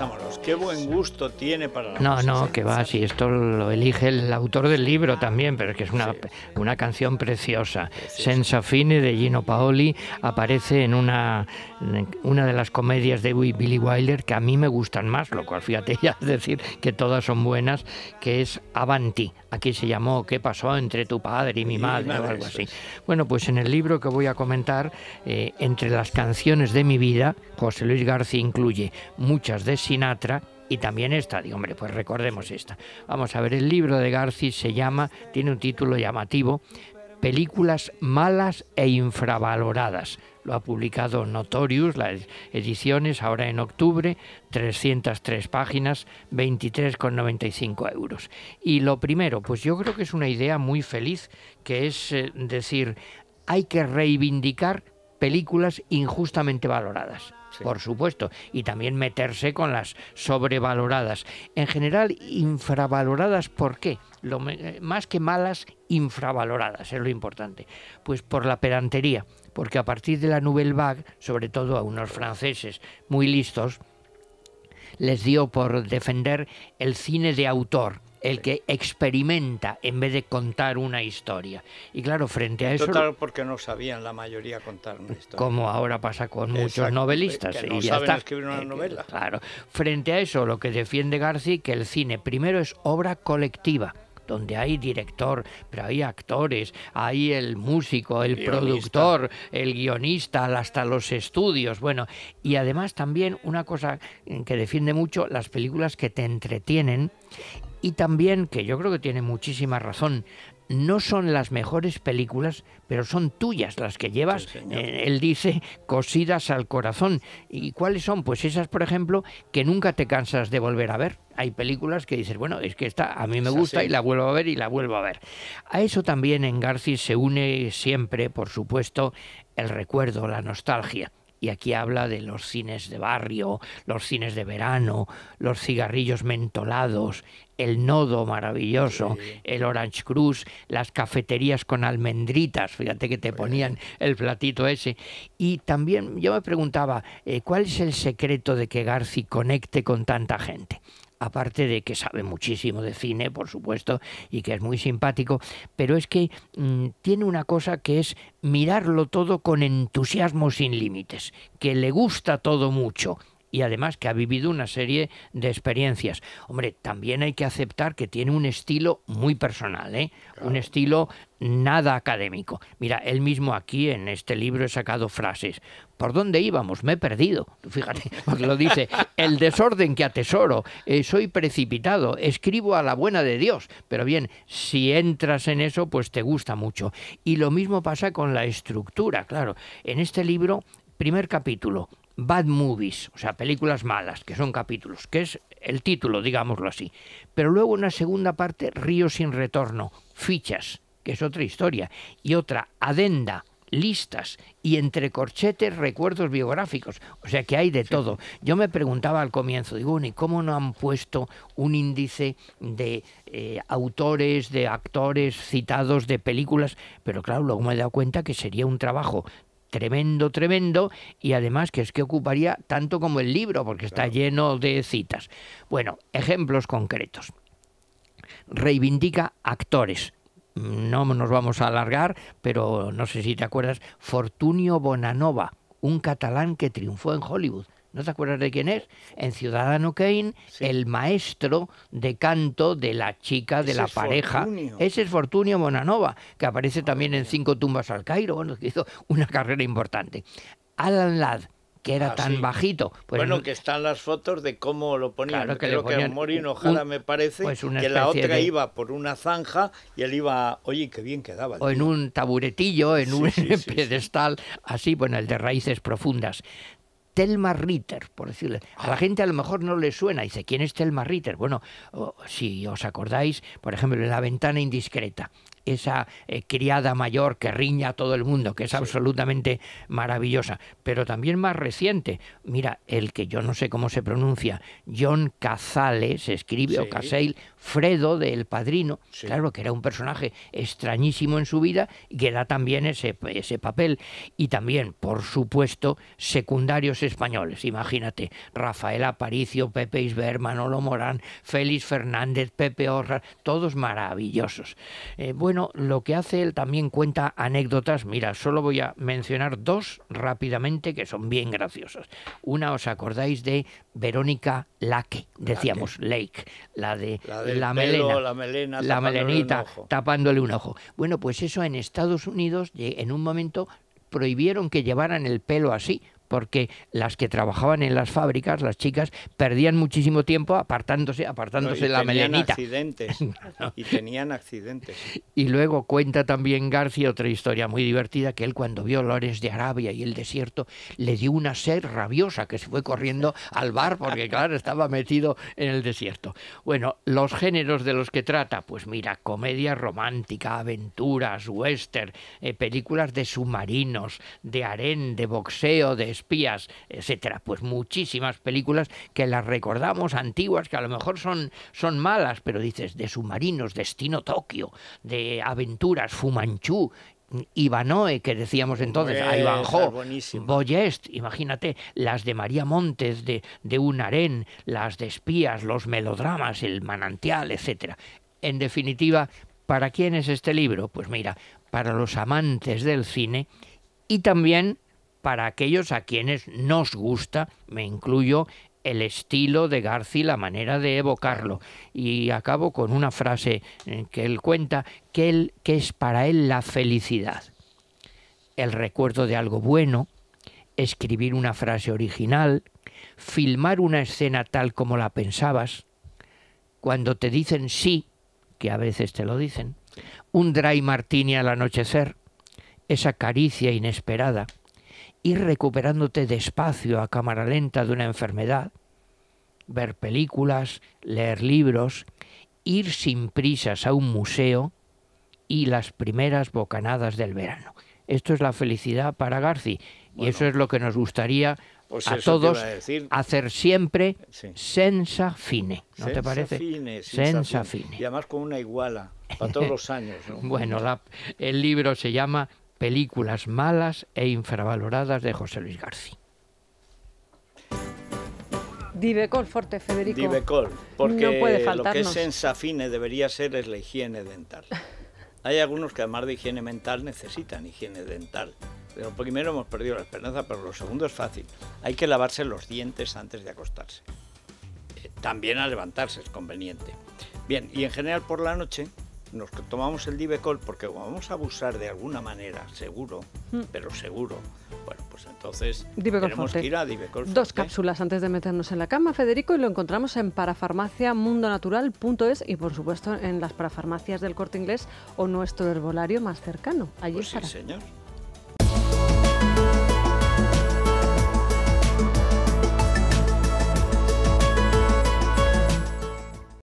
Amoros, qué buen gusto tiene para No, no, que va, si esto lo elige el autor del libro también, pero es que es una, una canción preciosa. Senza fine de Gino Paoli aparece en una, una de las comedias de Billy Wilder que a mí me gustan más, lo cual fíjate ya es decir que todas son buenas, que es Avanti. Aquí se llamó ¿Qué pasó entre tu padre y mi madre? algo así. Bueno, pues en el libro que voy a comentar, eh, entre las canciones de mi vida, José Luis García incluye de Sinatra y también esta, digo, hombre, pues recordemos esta. Vamos a ver, el libro de García se llama, tiene un título llamativo, Películas malas e infravaloradas. Lo ha publicado Notorious, las ediciones, ahora en octubre, 303 páginas, 23,95 euros. Y lo primero, pues yo creo que es una idea muy feliz, que es eh, decir, hay que reivindicar películas injustamente valoradas por supuesto, y también meterse con las sobrevaloradas. En general, infravaloradas, ¿por qué? Eh, más que malas, infravaloradas, es lo importante. Pues por la pedantería, porque a partir de la Nouvelle Vague, sobre todo a unos franceses muy listos, les dio por defender el cine de autor, el que experimenta en vez de contar una historia. Y claro, frente a eso... Total, porque no sabían la mayoría contar una historia. Como ahora pasa con muchos novelistas. no saben escribir una eh, novela. Claro. Frente a eso, lo que defiende García, que el cine primero es obra colectiva donde hay director, pero hay actores, hay el músico, el productor, el guionista, hasta los estudios, bueno, y además también una cosa que defiende mucho las películas que te entretienen y también, que yo creo que tiene muchísima razón, no son las mejores películas, pero son tuyas las que llevas, eh, él dice, cosidas al corazón. ¿Y cuáles son? Pues esas, por ejemplo, que nunca te cansas de volver a ver. Hay películas que dices, bueno, es que esta a mí me gusta y la vuelvo a ver y la vuelvo a ver. A eso también en Garci se une siempre, por supuesto, el recuerdo, la nostalgia y aquí habla de los cines de barrio, los cines de verano, los cigarrillos mentolados, el nodo maravilloso, el Orange Cruz, las cafeterías con almendritas, fíjate que te ponían el platito ese. Y también yo me preguntaba, eh, ¿cuál es el secreto de que Garci conecte con tanta gente? aparte de que sabe muchísimo de cine, por supuesto, y que es muy simpático, pero es que mm, tiene una cosa que es mirarlo todo con entusiasmo sin límites, que le gusta todo mucho, y además que ha vivido una serie de experiencias. Hombre, también hay que aceptar que tiene un estilo muy personal, ¿eh? un estilo nada académico. Mira, él mismo aquí en este libro he sacado frases. ¿Por dónde íbamos? Me he perdido. Fíjate, lo dice. El desorden que atesoro. Eh, soy precipitado. Escribo a la buena de Dios. Pero bien, si entras en eso, pues te gusta mucho. Y lo mismo pasa con la estructura, claro. En este libro primer capítulo, Bad Movies, o sea, películas malas, que son capítulos, que es el título, digámoslo así. Pero luego una segunda parte, Río sin retorno, fichas, que es otra historia. Y otra, adenda, listas y entre corchetes recuerdos biográficos. O sea que hay de todo. Yo me preguntaba al comienzo, digo, ¿y cómo no han puesto un índice de eh, autores, de actores citados de películas? Pero claro, luego me he dado cuenta que sería un trabajo tremendo, tremendo, y además que es que ocuparía tanto como el libro, porque está lleno de citas. Bueno, ejemplos concretos. Reivindica actores, no nos vamos a alargar, pero no sé si te acuerdas, Fortunio Bonanova, un catalán que triunfó en Hollywood. ¿no te acuerdas de quién es? En Ciudadano Kane, el maestro de canto de la chica, de la pareja. Ese es Fortunio Monanova, que aparece ah, también en Cinco Tumbas al Cairo, bueno, que hizo una carrera importante. Alan Ladd, que era ah, tan bajito. Pues, bueno, que están las fotos de cómo lo ponían. Creo que me parece, pues que la otra iba por una zanja y él iba, oye, qué bien quedaba. O en un taburetillo, en un pedestal, así, bueno, el de raíces profundas. Telma Ritter, por decirle. A la gente a lo mejor no le suena. Dice, ¿quién es Telma Ritter? Bueno, si os acordáis, por ejemplo, en La ventana indiscreta, esa eh, criada mayor que riña a todo el mundo, que es absolutamente maravillosa, pero también más reciente. Mira, el que yo no sé cómo se pronuncia, John Cazale, se escribe, o Caseil, Fredo del El Padrino, claro que era un personaje extrañísimo en su vida y que da también ese, papel. Y también, por supuesto, secundarios españoles. Imagínate, Rafael Aparicio, Pepe Isber, Manolo Morán, Félix Fernández, Pepe Orra, todos maravillosos. Eh, bueno, bueno lo que hace, él también cuenta anécdotas. Mira, solo voy a mencionar dos rápidamente que son bien graciosas. Una, ¿os acordáis de Verónica Lake? Decíamos Lake, la de la, melena, la, melena melenita tapándole un ojo. Bueno, pues eso en Estados Unidos en un momento prohibieron que llevaran el pelo así, porque las que trabajaban en las fábricas, las chicas, perdían muchísimo tiempo apartándose, apartándose la tenían Y tenían accidentes. Y luego cuenta también García otra historia muy divertida, que él cuando vio olores de Arabia y el desierto, le dio una sed rabiosa que se fue corriendo al bar, porque claro, estaba metido en el desierto. Bueno, los géneros de los que trata, pues mira, comedia romántica, aventuras, western, eh, películas de submarinos, de harén, de boxeo, de espías, etcétera. Pues muchísimas películas que las recordamos antiguas, que a lo mejor son, son malas, pero dices, de submarinos, destino Tokio, de aventuras, Fumanchú, Ivanoe, que decíamos entonces, a Boyest, imagínate, las de María Montes, de, de Unarén, las de espías, los melodramas, el manantial, etcétera. En definitiva, ¿para quién es este libro? Pues mira, para los amantes del cine y también para aquellos a quienes nos gusta, me incluyo, el estilo de Garci, la manera de evocarlo. Y acabo con una frase eh, que él cuenta, que, él, que es para él la felicidad. El recuerdo de algo bueno, escribir una frase original, filmar una escena tal como la pensabas, cuando te dicen sí, que a veces te lo dicen, un dry martini al anochecer, esa caricia inesperada, ir recuperándote despacio a cámara lenta de una enfermedad, ver películas, leer libros, ir sin prisas a un museo y las primeras bocanadas del verano. Esto es la felicidad para Garci y eso es lo que nos gustaría pues a todos hacer siempre sensa senza fine, ¿no te parece? Fine, senza, fine. Y además con una iguala para todos los años. bueno, el libro se llama películas malas e infravaloradas de José Luis García. Divecol fuerte Federico. Divecol, porque lo que es sensafine debería ser es la higiene dental. Hay algunos que además de higiene mental necesitan higiene dental. Pero primero hemos perdido la esperanza, pero lo segundo es fácil. Hay que lavarse los dientes antes de acostarse. Eh, también a levantarse es conveniente. Bien, y en general por la noche nos tomamos el Divecol porque vamos a abusar de alguna manera, seguro, mm. pero seguro. Bueno, pues entonces tenemos que ir a Divecol Dos cápsulas antes de meternos en la cama, Federico, y lo encontramos en parafarmaciamundonatural.es y por supuesto en las parafarmacias del Corte Inglés o nuestro herbolario más cercano. Allí pues sí, señor.